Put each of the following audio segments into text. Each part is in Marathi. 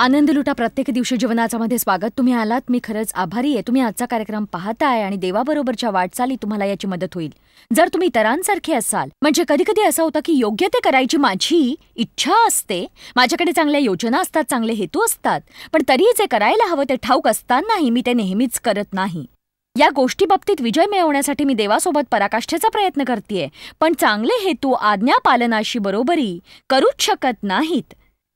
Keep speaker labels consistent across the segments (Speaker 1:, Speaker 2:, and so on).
Speaker 1: आनंद लुटा प्रत्येक दिवशी जीवनाचामध्ये स्वागत तुम्ही आलात मी खरंच आभारी आहे तुम्ही आजचा कार्यक्रम पाहताय आणि देवाबरोबरच्या वाटचाली तुम्हाला याची मदत होईल जर तुम्ही इतरांसारखे असाल म्हणजे कधी कधी असं होतं की योग्य ते करायची माझी इच्छा असते माझ्याकडे चांगल्या योजना असतात चांगले हेतू असतात पण तरीही जे करायला हवं ते ठाऊक असतानाही मी ते नेहमीच करत नाही या गोष्टी बाबतीत विजय मिळवण्यासाठी मी देवासोबत पराकाष्ठेचा प्रयत्न करतेय पण चांगले हेतू आज्ञा पालनाशी बरोबरी करूच शकत नाहीत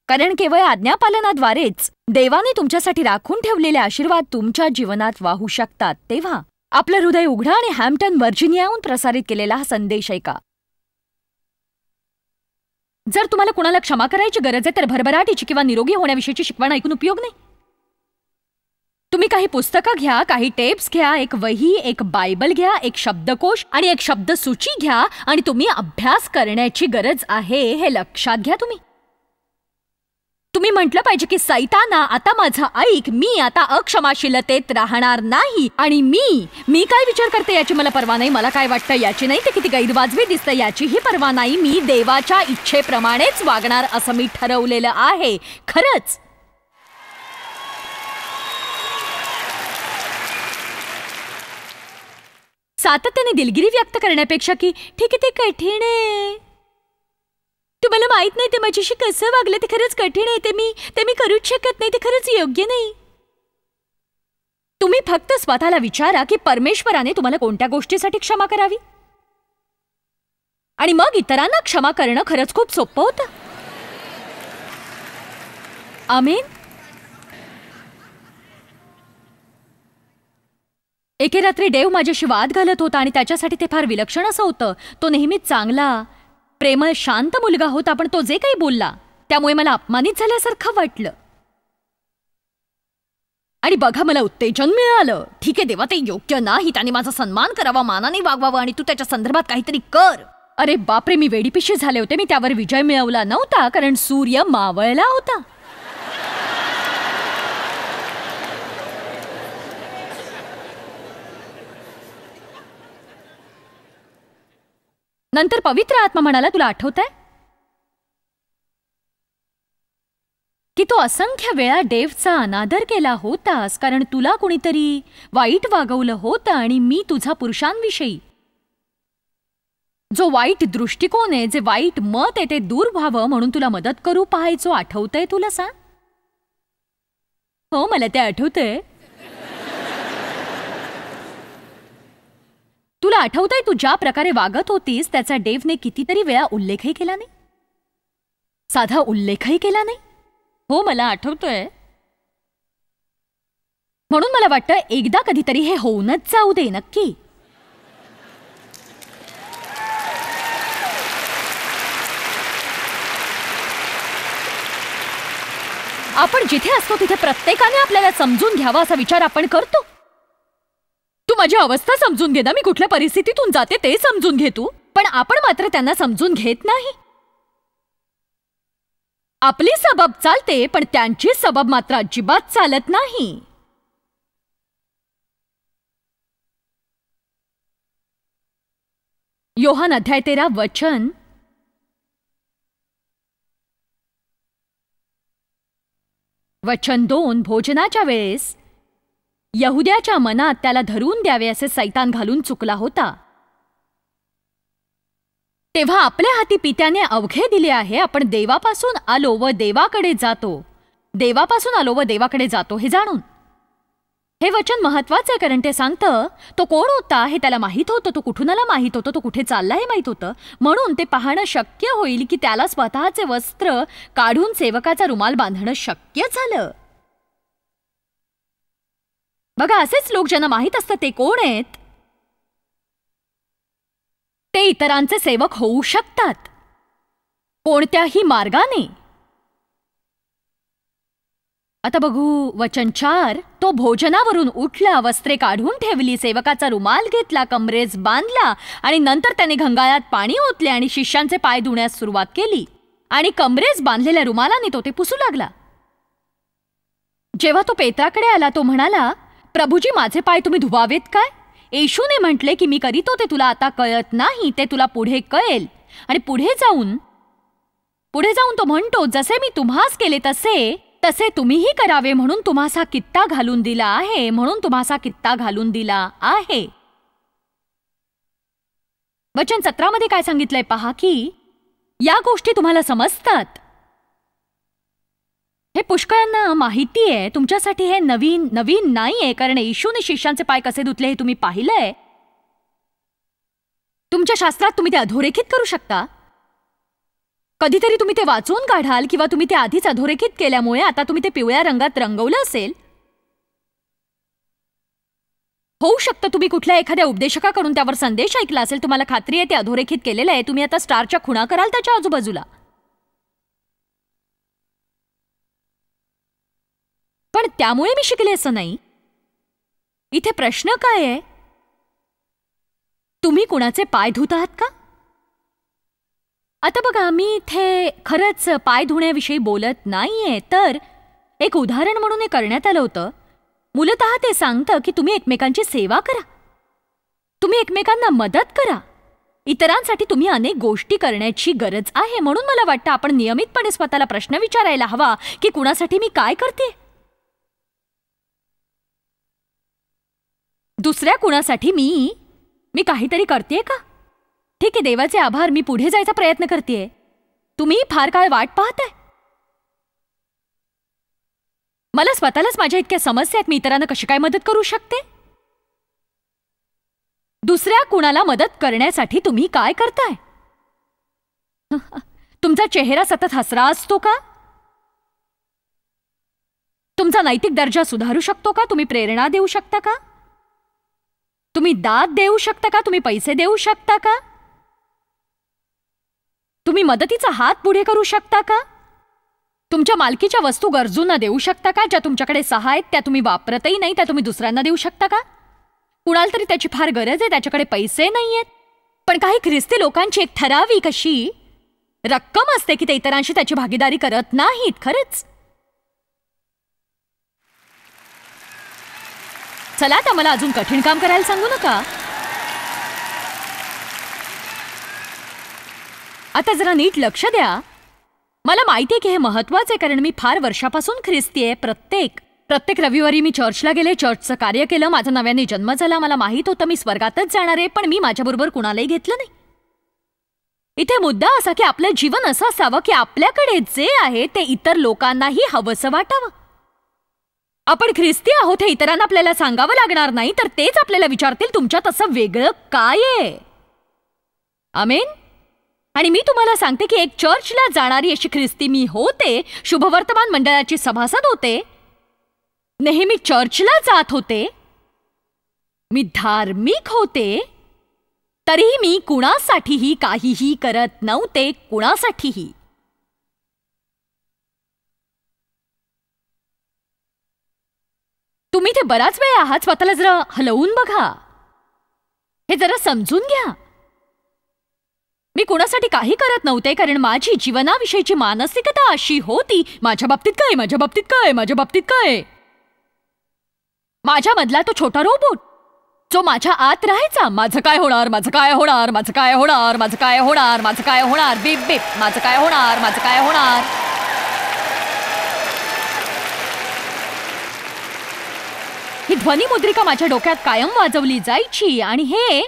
Speaker 1: कारण केवळ आज्ञापालनाद्वारेच देवाने तुमच्यासाठी राखून ठेवलेले आशीर्वाद तुमच्या जीवनात वाहू शकतात तेव्हा आपलं हृदय उघडा आणि हॅम्प्टन व्हर्जिनियाहून प्रसारित केलेला हा संदेश ऐका जर तुम्हाला कुणाला क्षमा करायची गरज आहे तर भरभराटीची किंवा निरोगी होण्याविषयीची शिकवण ऐकून उपयोग नाही तुम्ही काही पुस्तकं घ्या काही टेप्स घ्या एक वही एक बायबल घ्या एक शब्दकोश आणि एक शब्दसूची घ्या आणि तुम्ही अभ्यास करण्याची गरज आहे हे लक्षात घ्या तुम्ही तुम्ही म्हटलं पाहिजे की सैताना आता माझा ऐक मी आता अक्षमाशीलतेत राहणार नाही आणि मी मी काय विचार करते याची मला परवा नाही मला काय वाटतं याची नाही ते किती गैरवाजवी दिसतं याचीही परवा नाही मी देवाच्या इच्छेप्रमाणेच वागणार असं मी ठरवलेलं आहे खरंच सातत्याने दिलगिरी व्यक्त करण्यापेक्षा की ठीक आहे ते कठीण आहे तुम्हाला माहित नाही ते माझ्याशी कसं वागलं ते खरंच कठीण आहे ते मी ते मी करूच शकत नाही ते खरंच योग्य नाही तुम्ही फक्त स्वतःला विचारा की परमेश्वराने तुम्हाला कोणत्या गोष्टीसाठी क्षमा करावी आणि मग इतरांना क्षमा करणं खरंच खूप सोपं होतं आमीन एके रात्री देव माझ्याशी वाद घालत होता आणि त्याच्यासाठी ते फार विलक्षण असं होतं तो नेहमीच चांगला प्रेमळ शांत मुलगा होता पण तो जे काही बोलला त्यामुळे मला अपमानित झाल्यासारखं वाटलं आणि बघा मला उत्तेजन मिळालं ठीक आहे देवा ते योग्य नाही त्याने माझा सन्मान करावा मानाने वागवावा आणि तू त्याच्या संदर्भात काहीतरी कर अरे बापरे मी वेडीपिशी झाले होते मी त्यावर विजय मिळवला नव्हता कारण सूर्य मावळला होता नंतर पवित्र आत्मा म्हणाला तुला आठवत आहे की तो असंख्य वेळा डेव्हचा अनादर केला होतास कारण तुला कुणीतरी वाईट वागवलं होतं आणि मी तुझा पुरुषांविषयी जो वाईट दृष्टिकोन आहे जे वाईट मत आहे ते दूर व्हावं म्हणून तुला मदत करू पाहायचो आठवतंय तुला सांग हो मला ते आठवतंय तुला आहे तू ज्या प्रकारे वागत होतीस त्याचा डेव्हने कितीतरी वेळा उल्लेखही केला नाही साधा उल्लेखही केला नाही हो मला आठवतोय म्हणून मला वाटतं एकदा कधीतरी हे होऊनच जाऊ दे नक्की आपण जिथे असतो तिथे प्रत्येकाने आपल्याला समजून घ्यावा असा विचार आपण करतो तू माझी अवस्था समजून घे ना मी कुठल्या परिस्थितीतून जाते ते समजून घेतो पण आपण मात्र त्यांना समजून घेत नाही आपली सबब चालते पण त्यांची सबब मात्र अजिबात चालत नाही योहान अध्याय तेरा वचन वचन दोन भोजनाच्या वेळेस यहुद्याच्या मनात त्याला धरून द्यावे असे सैतान घालून चुकला होता तेव्हा आपल्या हाती पित्याने अवघे दिले आहे आपण देवापासून आलो व देवाकडे जातो देवापासून आलो व देवाकडे जातो हे जाणून हे वचन महत्वाचं आहे कारण ते सांगतं तो कोण होता हे त्याला माहीत होतं तो आला माहीत होतं तो कुठे चालला हे माहीत होतं म्हणून ते पाहणं शक्य होईल की त्याला स्वतःचे वस्त्र काढून सेवकाचा रुमाल बांधणं शक्य झालं बघा असेच लोक ज्यांना माहीत असतं ते कोण आहेत ते इतरांचे सेवक होऊ शकतात कोणत्याही मार्गाने आता बघू वचन चार तो भोजनावरून उठला वस्त्रे काढून ठेवली सेवकाचा रुमाल घेतला कमरेज बांधला आणि नंतर त्याने घंगाळात पाणी ओतले आणि शिष्यांचे पाय धुण्यास सुरुवात केली आणि कमरेज बांधलेल्या रुमालाने तो ते पुसू लागला जेव्हा तो पेत्राकडे आला तो म्हणाला प्रभूजी माझे पाय तुम्ही धुवावेत काय येशूने म्हटले की मी करीतो ते तुला आता कळत नाही ते तुला पुढे कळेल आणि पुढे जाऊन पुढे जाऊन तो म्हणतो जसे मी तुम्हास केले तसे तसे तुम्हीही करावे म्हणून तुम्हासा कित्ता घालून दिला आहे म्हणून तुम्हासा कित्ता घालून दिला आहे वचन सत्रामध्ये काय सांगितलंय पहा की या गोष्टी तुम्हाला समजतात हे पुष्कळांना माहिती आहे तुमच्यासाठी हे नवीन नवीन नाही आहे कारण येशूने शिष्यांचे पाय कसे धुतले हे तुम्ही पाहिलंय तुमच्या शास्त्रात तुम्ही ते अधोरेखित करू शकता कधीतरी तुम्ही ते वाचून काढाल किंवा तुम्ही ते आधीच अधोरेखित केल्यामुळे आता तुम्ही ते पिवळ्या रंगात रंगवलं असेल होऊ शकतं तुम्ही कुठल्या एखाद्या उपदेशकाकडून त्यावर संदेश ऐकला असेल तुम्हाला खात्री आहे ते अधोरेखित केलेलं आहे तुम्ही आता स्टारच्या खुणा कराल त्याच्या आजूबाजूला पण त्यामुळे मी शिकले असं नाही इथे प्रश्न काय आहे तुम्ही कुणाचे पाय धुत आहात का आता बघा मी इथे खरंच पाय धुण्याविषयी बोलत नाहीये तर एक उदाहरण म्हणून हे करण्यात आलं होतं मुलत ते सांगतं की तुम्ही एकमेकांची सेवा करा तुम्ही एकमेकांना मदत करा इतरांसाठी तुम्ही अनेक गोष्टी करण्याची गरज आहे म्हणून मला वाटतं आपण नियमितपणे स्वतःला प्रश्न विचारायला हवा की कुणासाठी मी काय करते दुसऱ्या कुणासाठी मी मी काहीतरी करतेय का ठीक आहे देवाचे आभार मी पुढे जायचा प्रयत्न करतेय तुम्ही फार काळ वाट पाहताय मला स्वतःलाच माझ्या इतक्या समस्या आहेत मी इतरांना कशी काय मदत करू शकते दुसऱ्या कुणाला मदत करण्यासाठी तुम्ही काय करताय तुमचा चेहरा सतत हसरा असतो का तुमचा नैतिक दर्जा सुधारू शकतो का तुम्ही प्रेरणा देऊ शकता का तुम्ही दाद देऊ शकता का तुम्ही पैसे देऊ शकता का तुम्ही मदतीचा हात पुढे करू शकता का तुमच्या मालकीच्या वस्तू गरजूंना देऊ शकता का ज्या तुमच्याकडे सहा आहेत त्या तुम्ही वापरतही नाही त्या तुम्ही दुसऱ्यांना देऊ शकता का कुणाला तरी त्याची फार गरज आहे त्याच्याकडे पैसे नाही आहेत पण काही ख्रिस्ती लोकांची एक ठराविक अशी रक्कम असते की ते इतरांशी त्याची भागीदारी करत नाहीत खरंच चला आता मला अजून कठीण काम करायला सांगू नका आता जरा नीट लक्ष द्या मला माहिती आहे की हे महत्वाचं आहे कारण मी फार वर्षापासून ख्रिस्ती आहे प्रत्येक प्रत्येक रविवारी मी चर्चला गेले चर्चचं कार्य केलं माझा नव्याने जन्म झाला मला माहीत होतं मी स्वर्गातच जाणार आहे पण मी माझ्याबरोबर कुणालाही घेतलं नाही इथे मुद्दा असा की आपलं जीवन असं असावं की आपल्याकडे जे आहे ते इतर लोकांनाही हवंसं वाटावं आपण ख्रिस्ती आहोत हे इतरांना आपल्याला सांगावं लागणार नाही तर तेच आपल्याला विचारतील तुमच्यात असं वेगळं काय आहे आमेन आणि मी तुम्हाला सांगते की एक चर्चला जाणारी अशी ख्रिस्ती मी होते शुभवर्तमान मंडळाची सभासद होते नेहमी चर्चला जात होते मी धार्मिक होते तरीही मी कुणासाठीही काहीही करत नव्हते कुणासाठीही तुम्ही ते बराच वेळ आहात स्वतःला जरा हलवून बघा हे जरा समजून घ्या मी कोणासाठी काही करत नव्हते कारण माझी जीवनाविषयीची मानसिकता अशी होती माझ्या बाबतीत काय माझ्या बाबतीत काय माझ्या बाबतीत काय माझ्या मधला तो छोटा रोबोट जो माझ्या आत राहायचा माझं काय होणार माझं काय होणार माझं काय होणार माझं काय होणार माझं काय होणार बीप बीप माझं काय होणार माझं काय होणार ही मुद्रिका माझ्या डोक्यात कायम वाजवली जायची आणि हे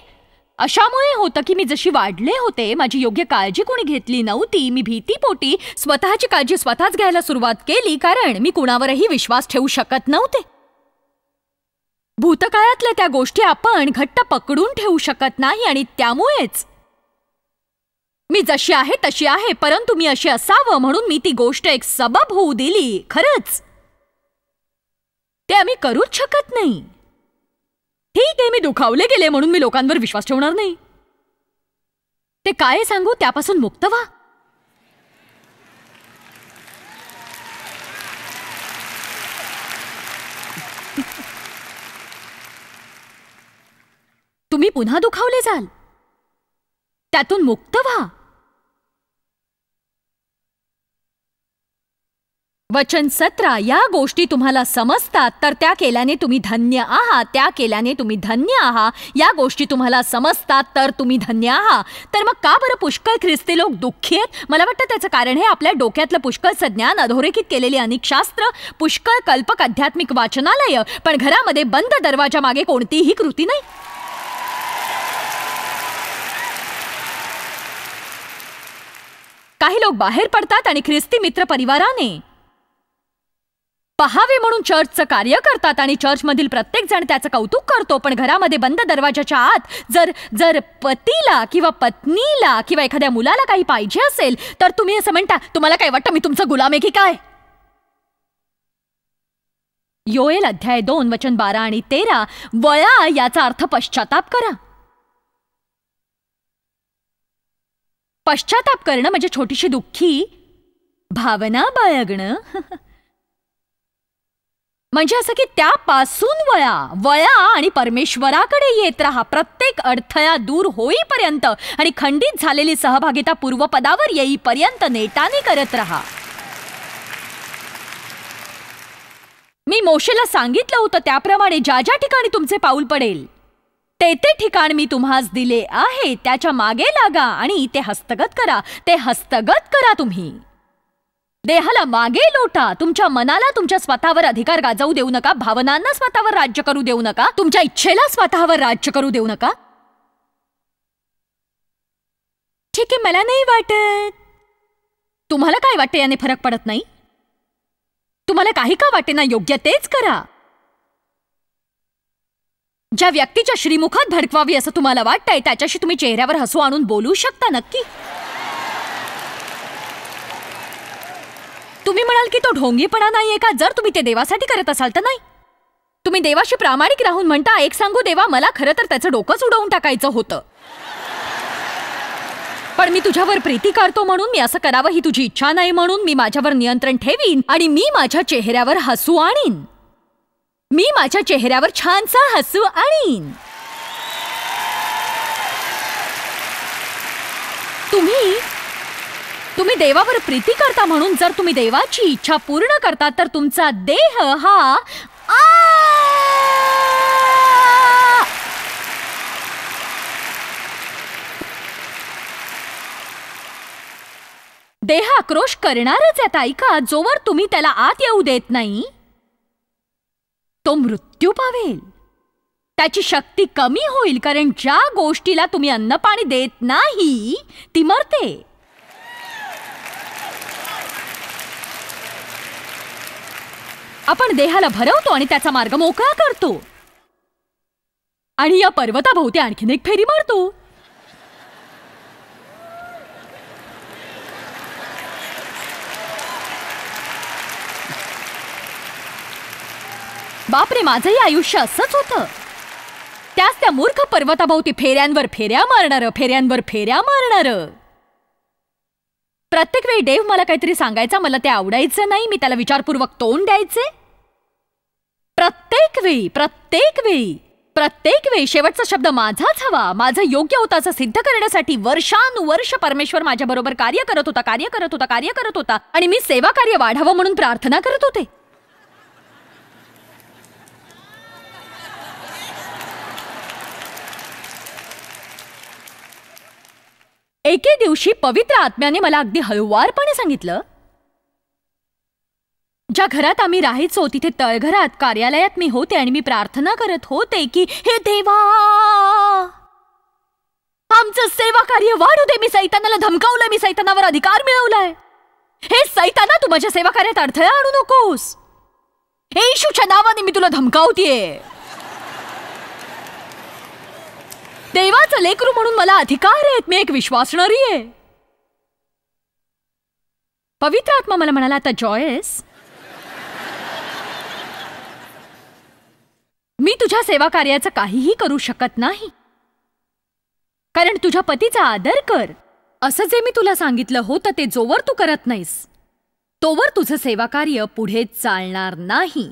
Speaker 1: अशामुळे होतं की मी जशी वाढले होते माझी योग्य काळजी कोणी घेतली नव्हती मी भीतीपोटी स्वतःची काळजी स्वतःच घ्यायला सुरुवात केली कारण मी कुणावरही विश्वास ठेवू शकत नव्हते भूतकाळातल्या त्या गोष्टी आपण घट्ट पकडून ठेवू शकत नाही आणि त्यामुळेच मी जशी आहे तशी आहे परंतु मी अशी असावं म्हणून मी ती गोष्ट एक सबब होऊ दिली खरंच ते आम्ही करूच शकत नाही ठीक आहे मी दुखावले गेले म्हणून मी लोकांवर विश्वास ठेवणार नाही ते काय सांगू त्यापासून मुक्त व्हा तुम्ही पुन्हा दुखावले जाल त्यातून मुक्त व्हा वचन सत्रा या गोष्टी तुम्हाला समजतात तर त्या केल्याने तुम्ही धन्य आहात त्या केल्याने तुम्ही धन्य आहात या गोष्टी तुम्हाला समजतात तर तुम्ही धन्य आहात तर मग का बरं पुष्कळ ख्रिस्ती लोक दुःखी आहेत मला वाटतं त्याचं कारण हे आपल्या डोक्यातलं पुष्कळचं ज्ञान अधोरेखित केलेली अनेक शास्त्र पुष्कळ कल्पक आध्यात्मिक वाचनालय पण घरामध्ये बंद दरवाजा मागे कोणतीही कृती नाही काही लोक बाहेर पडतात आणि ख्रिस्ती मित्र परिवाराने पहावे म्हणून चर्चचं कार्य करतात आणि चर्चमधील प्रत्येक जण त्याचं कौतुक करतो पण घरामध्ये बंद दरवाजाच्या आत जर जर पतीला किंवा पत्नीला किंवा एखाद्या मुलाला काही पाहिजे असेल तर तुम्ही असं म्हणता तुम्हाला काय वाटतं मी तुमचं गुलाम आहे की काय योएल अध्याय दोन वचन बारा आणि तेरा वळा याचा अर्थ पश्चाताप करा पश्चाताप करणं म्हणजे छोटीशी दुःखी भावना बाळगणं म्हणजे असं की त्यापासून वळा वळा आणि परमेश्वराकडे येत राहा प्रत्येक अडथळा दूर होईपर्यंत आणि खंडित झालेली सहभागिता पूर्वपदावर येईपर्यंत नेटाने करत राहा मी मोशेला सांगितलं होतं त्याप्रमाणे ज्या ज्या ठिकाणी तुमचे पाऊल पडेल ते ते ठिकाण मी तुम्हास दिले आहे त्याच्या मागे लागा आणि ते हस्तगत करा ते हस्तगत करा तुम्ही देहाला मागे लोटा तुमच्या मनाला तुमच्या स्वतःवर अधिकार गाजवू देऊ नका भावनांना स्वतःवर राज्य करू देऊ नका तुमच्या इच्छेला स्वतःवर राज्य करू देऊ नका ठीक आहे मला नाही वाटत तुम्हाला काय वाटते याने फरक पडत नाही तुम्हाला काही का वाटे ना योग्य तेच करा ज्या व्यक्तीच्या श्रीमुखात भडकवावी असं तुम्हाला वाटतंय त्याच्याशी तुम्ही चेहऱ्यावर हसू आणून बोलू शकता नक्की तुम्ही म्हणाल की तो ढोंगीपणा आहे का जर तुम्ही ते देवासाठी करत असाल तर नाही तुम्ही देवाशी प्रामाणिक राहून म्हणता एक सांगू देवा मला खरं तर त्याचं डोकंच उडवून टाकायचं होतं पण मी तुझ्यावर प्रीती करतो म्हणून मी असं करावं ही तुझी इच्छा नाही म्हणून मी माझ्यावर नियंत्रण ठेवीन आणि मी माझ्या चेहऱ्यावर हसू आणीन मी माझ्या चेहऱ्यावर छानसा हसू आणीन तुम्ही तुम्ही देवावर प्रीती करता म्हणून जर तुम्ही देवाची इच्छा पूर्ण करता तर तुमचा देह हा देह आक्रोश करणारच आहे ऐका जोवर तुम्ही त्याला आत येऊ देत नाही तो मृत्यू पावेल त्याची शक्ती कमी होईल कारण ज्या गोष्टीला तुम्ही अन्न पाणी देत नाही ती मरते आपण देहाला भरवतो आणि त्याचा मार्ग मोकळा करतो आणि या पर्वताभोवती आणखीन एक फेरी मारतो बापरे माझंही आयुष्य असंच होतं त्याच त्या मूर्ख पर्वताभोवती फेऱ्यांवर फेऱ्या मारणार फेऱ्यांवर फेऱ्या मारणार प्रत्येक वेळी देव मला काहीतरी सांगायचा मला ते आवडायचं नाही मी त्याला विचारपूर्वक तोंड द्यायचे प्रत्येक वेळी प्रत्येक वेळी प्रत्येक वेळी शेवटचा शब्द माझाच हवा माझं योग्य होता असं सिद्ध करण्यासाठी वर्षानुवर्ष परमेश्वर माझ्याबरोबर कार्य करत होता कार्य करत होता कार्य करत होता आणि मी सेवा कार्य वाढावं म्हणून प्रार्थना करत होते एके दिवशी पवित्र आत्म्याने मला अगदी हळुवारपणे सांगितलं ज्या घरात आम्ही राहायचो तिथे तळघरात कार्यालयात मी होते आणि मी प्रार्थना करत होते की हे देवा आमचं सेवा कार्य वाढू दे मी सैतानाला धमकावलंय मी सैतानावर अधिकार मिळवलाय हे सैताना तू माझ्या सेवा कार्यात अडथळा आणू नकोस हे येशूच्या नावाने मी तुला धमकावतीये देवाचं लेकरू म्हणून मला अधिकार आहेत मी एक विश्वासणारी आहे पवित्र आत्मा मला म्हणाला आता जॉयस मी तुझ्या सेवा कार्याचं काहीही करू शकत नाही कारण तुझ्या पतीचा आदर कर असं जे मी तुला सांगितलं होतं ते जोवर तू करत नाहीस तोवर तुझं सेवा कार्य पुढे चालणार नाही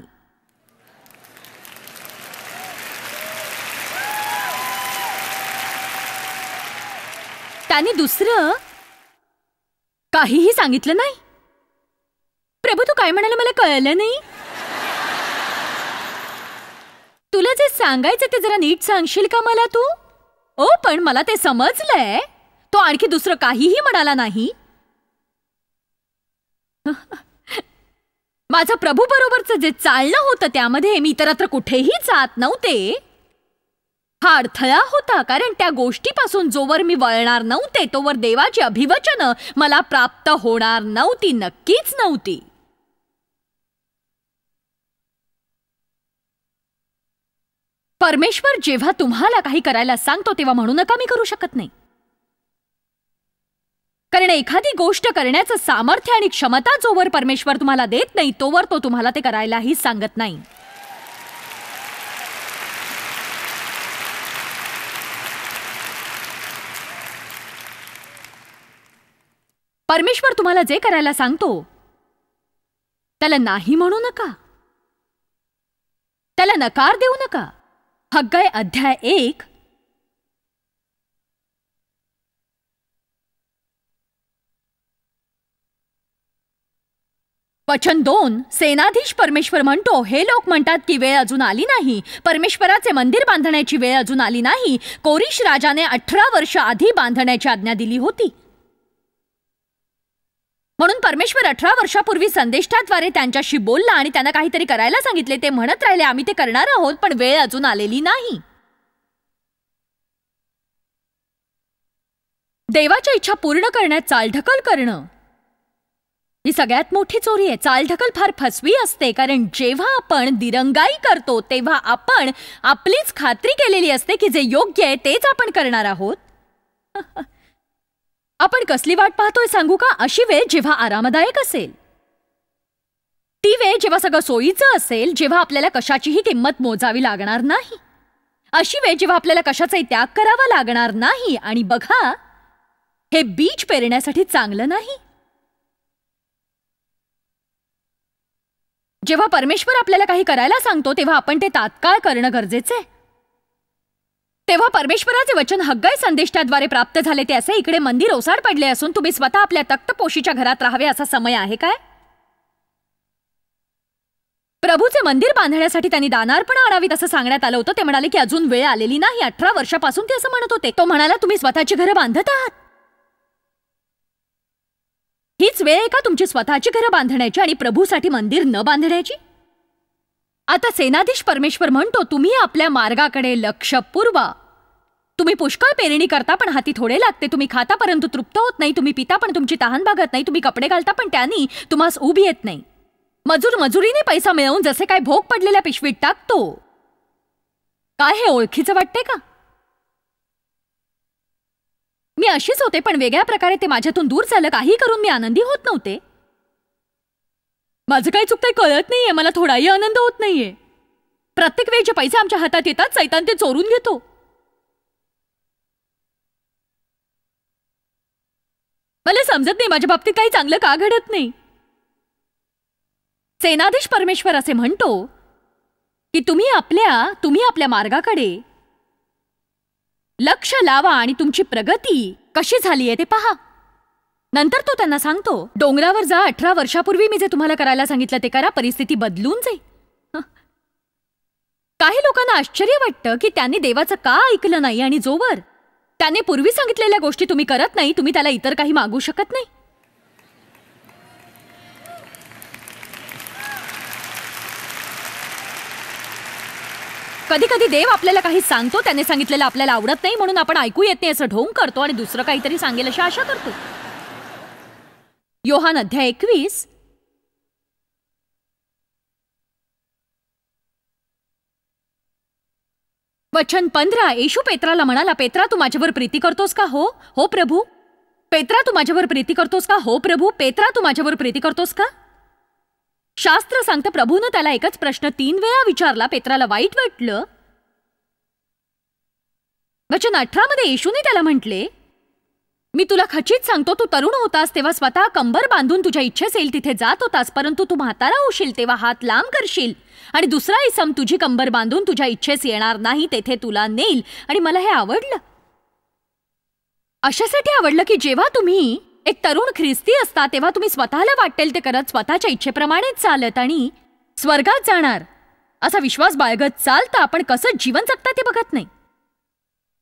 Speaker 1: आणि दुसरं काहीही सांगितलं नाही प्रभू तू काय म्हणाल मला कळलं नाही तुला जे सांगायचं ते जरा नीट सांगशील का मला तू ओ पण मला ते समजलंय तो आणखी दुसरं काहीही म्हणाला नाही माझं प्रभू बरोबरच जे चालणं होतं त्यामध्ये मी इतरत्र कुठेही जात नव्हते हा अडथळा होता कारण त्या गोष्टीपासून जोवर मी वळणार नव्हते तोवर देवाची अभिवचन मला प्राप्त होणार नव्हती नक्कीच नव्हती परमेश्वर जेव्हा तुम्हाला काही करायला सांगतो तेव्हा म्हणू नका मी करू शकत नाही कारण एखादी गोष्ट करण्याचं सामर्थ्य आणि क्षमता जोवर परमेश्वर तुम्हाला देत नाही तोवर तो तुम्हाला ते करायलाही सांगत नाही परमेश्वर तुम्हाला जे करायला सांगतो त्याला नाही म्हणू नका त्याला नकार देऊ नका हग्गाय अध्याय एक वचन दोन सेनाधीश परमेश्वर म्हणतो हे लोक म्हणतात की वेळ अजून आली नाही परमेश्वराचे मंदिर बांधण्याची वेळ अजून आली नाही कोरिश राजाने अठरा वर्ष आधी बांधण्याची आज्ञा दिली होती म्हणून परमेश्वर अठरा वर्षापूर्वी संदेष्टाद्वारे त्यांच्याशी बोलला आणि त्यांना काहीतरी करायला सांगितले ते म्हणत राहिले आम्ही ते करणार आहोत पण वेळ अजून आलेली नाही देवाच्या इच्छा पूर्ण करण्यात चालढकल करणं ही सगळ्यात मोठी चोरी आहे चालढकल फार फसवी असते कारण जेव्हा आपण दिरंगाई करतो तेव्हा आपण आपलीच खात्री केलेली असते की जे योग्य आहे तेच आपण करणार आहोत आपण कसली वाट पाहतोय सांगू का अशी वेळ जेव्हा आरामदायक असेल ती वेळ जेव्हा सगळं सोयीचं असेल जेव्हा आपल्याला कशाचीही किंमत मोजावी लागणार नाही अशी वेळ जेव्हा आपल्याला कशाचाही त्याग करावा लागणार नाही आणि बघा हे बीज पेरण्यासाठी चांगलं नाही जेव्हा परमेश्वर आपल्याला काही करायला सांगतो तेव्हा आपण ते तात्काळ करणं गरजेचं आहे तेव्हा परमेश्वराचे वचन हग्गय संदेष्टाद्वारे प्राप्त झाले ते असे इकडे मंदिर ओसाड पडले असून तुम्ही स्वतः आपल्या तक्तपोशीच्या घरात राहावे असा समय आहे काय प्रभूचे मंदिर बांधण्यासाठी त्यांनी दानार्पण आणावीत असं सांगण्यात आलं होतं ते म्हणाले की अजून वेळ आलेली नाही अठरा वर्षापासून ते असं म्हणत होते तो म्हणाला तुम्ही स्वतःची घरं बांधत आहात हीच वेळ आहे का तुमची स्वतःची घरं बांधण्याची आणि प्रभूसाठी मंदिर न बांधण्याची आता सेनाधीश परमेश्वर म्हणतो तुम्ही आपल्या मार्गाकडे लक्ष पुरवा तुम्ही पुष्कळ पेरणी करता पण हाती थोडे लागते तुम्ही खाता परंतु तृप्त होत नाही तुम्ही पिता पण तुमची तहान भागत नाही तुम्ही कपडे घालता पण त्यांनी तुम्हाला उभी येत नाही मजूर मजुरीने पैसा मिळवून जसे काय भोग पडलेल्या पिशवीत टाकतो काय हे ओळखीचं वाटते का मी अशीच होते पण वेगळ्या प्रकारे ते माझ्यातून दूर झालं काही करून मी आनंदी होत नव्हते माझं काही चुकता कळत नाहीये मला थोडाही आनंद होत नाहीये प्रत्येक वेळेचे पैसे आमच्या हातात येतात चैतान ते चोरून घेतो मला समजत नाही माझ्या बाबतीत काही चांगलं का घडत नाही सेनाधीश परमेश्वर असे म्हणतो की तुम्ही आपल्या तुम्ही आपल्या मार्गाकडे लक्ष लावा आणि तुमची प्रगती कशी झाली आहे ते पहा नंतर तो त्यांना सांगतो डोंगरावर जा अठरा वर्षापूर्वी मी जे तुम्हाला करायला सांगितलं ते करा परिस्थिती बदलून जाईल काही लोकांना आश्चर्य वाटतं की त्यांनी देवाचं का ऐकलं नाही आणि जोवर त्याने पूर्वी सांगितलेल्या गोष्टी तुम्ही करत नाही तुम्ही त्याला इतर काही मागू शकत नाही कधी कधी देव आपल्याला काही सांगतो त्याने सांगितलेलं आपल्याला आवडत नाही म्हणून आपण ऐकू येत नाही असं ढोंग करतो आणि दुसरं काहीतरी सांगेल अशी आशा करतो योहान अध्याय एकवीस वचन पंधरा येशू पेत्राला म्हणाला पेत्रा तू माझ्यावर प्रीती करतोस का हो हो प्रभू पेत्रा तू माझ्यावर प्रीती करतोस का हो प्रभू पेत्रा तू माझ्यावर प्रीती करतोस का शास्त्र सांगतं प्रभूनं त्याला एकच प्रश्न तीन वेळा विचारला पेत्राला वाईट वाटलं वचन अठरामध्ये येशूने त्याला म्हटले मी तुला खचित सांगतो तू तरुण होतास तेव्हा स्वतः कंबर बांधून तुझ्या इच्छेस येईल तिथे जात होतास परंतु तू म्हातारा होशील तेव्हा हात लांब करशील आणि दुसरा इसम तुझी कंबर बांधून तुझ्या इच्छेस येणार नाही तेथे तुला नेईल आणि मला हे आवडलं अशासाठी आवडलं की जेव्हा तुम्ही एक तरुण ख्रिस्ती असता तेव्हा तुम्ही स्वतःला वाटेल ते करत स्वतःच्या इच्छेप्रमाणेच चालत आणि स्वर्गात जाणार असा विश्वास बाळगत चालता आपण कसं जीवन जगता ते बघत नाही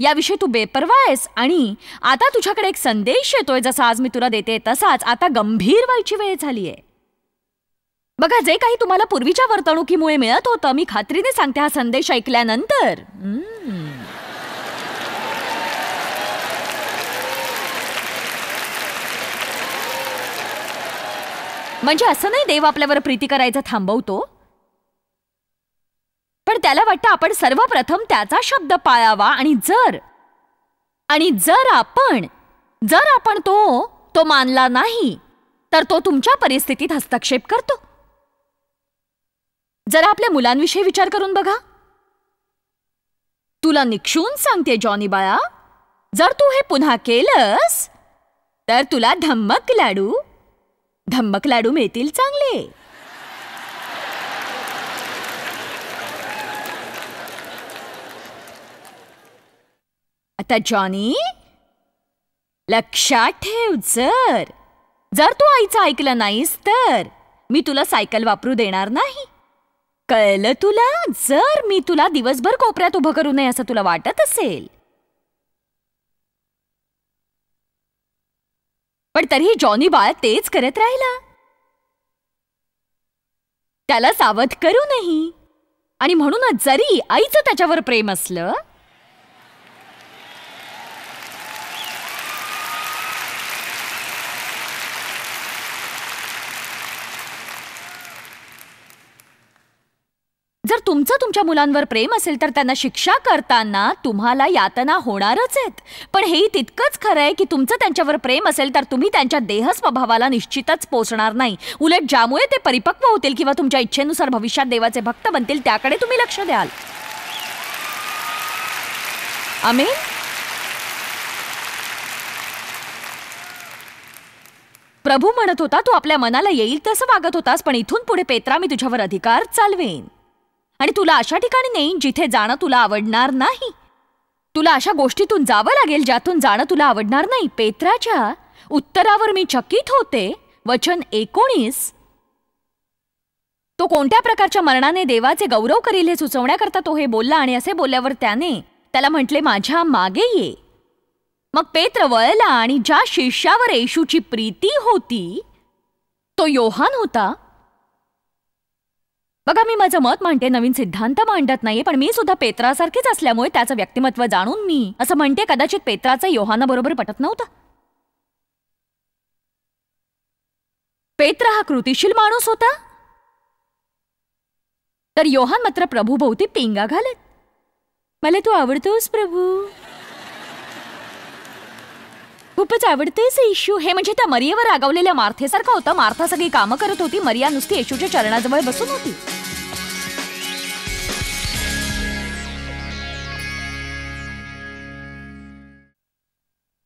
Speaker 1: याविषयी तू बेपर्वा आहेस आणि आता तुझ्याकडे एक संदेश येतोय जसा आज मी तुला देते तसाच आता गंभीर व्हायची वेळ झाली आहे बघा जे काही तुम्हाला पूर्वीच्या वर्तणुकीमुळे मिळत होतं मी खात्रीने सांगते हा संदेश ऐकल्यानंतर म्हणजे असं नाही देव आपल्यावर प्रीती करायचं थांबवतो पण त्याला वाटतं आपण सर्वप्रथम त्याचा शब्द पाळावा आणि जर आणि जर आपण जर आपण तो तो मानला नाही तर तो तुमच्या परिस्थितीत हस्तक्षेप करतो जरा आपल्या मुलांविषयी विचार करून बघा तुला निक्षून सांगते जॉनी बाळा जर तू हे पुन्हा केलंस तर तुला धम्मक लाडू धम्मक लाडू मिळतील चांगले जॉनी लक्षात ठेव जर जर तू आईचं ऐकलं नाहीस तर मी तुला सायकल वापरू देणार नाही कळलं तुला जर मी तुला दिवसभर कोपऱ्यात उभं करू नये असं तुला वाटत असेल पण तरीही जॉनी बाळ तेच करत राहिला त्याला सावध करू नाही आणि म्हणूनच जरी आईचं त्याच्यावर प्रेम असलं जर तुमचं तुमच्या मुलांवर प्रेम असेल तर त्यांना शिक्षा करताना तुम्हाला यातना होणारच आहेत पण हेही तितकंच खरं आहे की तुमचं त्यांच्यावर प्रेम असेल तर तुम्ही त्यांच्या देहस्वभावाला निश्चितच पोचणार नाही उलट ज्यामुळे ते परिपक्व होतील किंवा तुमच्या इच्छेनुसार भविष्यात देवाचे भक्त बनतील त्याकडे तुम्ही लक्ष द्याल आमेन प्रभू म्हणत होता तू आपल्या मनाला येईल तसं वागत होतास पण इथून पुढे पेत्रा मी तुझ्यावर अधिकार चालवेन आणि तुला अशा ठिकाणी नेईन जिथे जाणं तुला आवडणार नाही तुला अशा गोष्टीतून जावं लागेल ज्यातून जाणं तुला आवडणार नाही पेत्राच्या उत्तरावर मी चकित होते वचन एकोणीस तो कोणत्या प्रकारच्या मरणाने देवाचे गौरव करील हे सुचवण्याकरता तो हे बोलला आणि असे बोलल्यावर त्याने त्याला म्हटले माझ्या मागे ये मग पेत्र वळला आणि ज्या शिष्यावर येशूची प्रीती होती तो योहान होता बघा मी माझं मत मांडते नवीन सिद्धांत मांडत नाही पण मी सुद्धा पेत्रासारखीच असल्यामुळे त्याचं व्यक्तिमत्व जाणून मी असं म्हणते कदाचित पेत्राचं योहाना बरोबर पटत नव्हतं पेत्र हा कृतिशील माणूस होता तर योहान मात्र प्रभू भोवती पिंगा घालत मला तू आवडतोस प्रभू खूपच आवडतेच इश्यू हे म्हणजे त्या मरियेवर रागावलेल्या मार्थेसारखा होता मार्था सगळी कामं करत होती मरिया नुसती येशूच्या चरणाजवळ बसून होती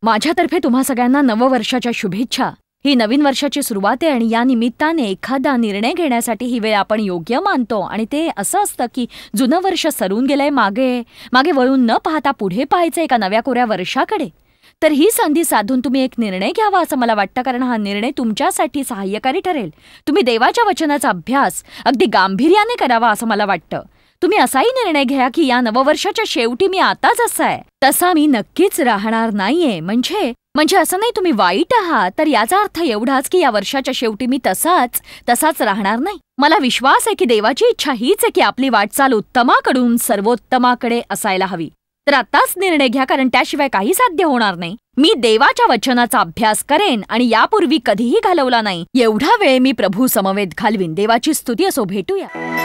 Speaker 1: माझ्यातर्फे तुम्हा सगळ्यांना नववर्षाच्या शुभेच्छा ही नवीन वर्षाची सुरुवात आहे आणि या निमित्ताने एखादा निर्णय घेण्यासाठी ही वेळ आपण योग्य मानतो आणि ते असं असतं की जुनं वर्ष सरून गेलंय मागे मागे वळून न पाहता पुढे पाहायचंय एका नव्या कोऱ्या वर्षाकडे तर ही संधी साधून तुम्ही एक निर्णय घ्यावा असं मला वाटतं कारण हा निर्णय तुमच्यासाठी सहाय्यकारी ठरेल तुम्ही देवाच्या वचनाचा अभ्यास अगदी गांभीर्याने करावा असं मला वाटतं तुम्ही असाही निर्णय घ्या की या नववर्षाच्या शेवटी मी आताच जसा आहे तसा मी नक्कीच राहणार नाहीये म्हणजे म्हणजे असं नाही तुम्ही वाईट आहात तर याचा अर्थ एवढाच की या वर्षाच्या शेवटी मी तसाच तसाच राहणार नाही मला विश्वास आहे की देवाची इच्छा हीच आहे की आपली वाटचाल उत्तमाकडून सर्वोत्तमाकडे असायला हवी तर आताच निर्णय घ्या कारण त्याशिवाय काही साध्य होणार नाही मी देवाच्या वचनाचा अभ्यास करेन आणि यापूर्वी कधीही घालवला नाही एवढा वेळ मी प्रभू समवेत घालवीन देवाची स्तुती असो भेटूया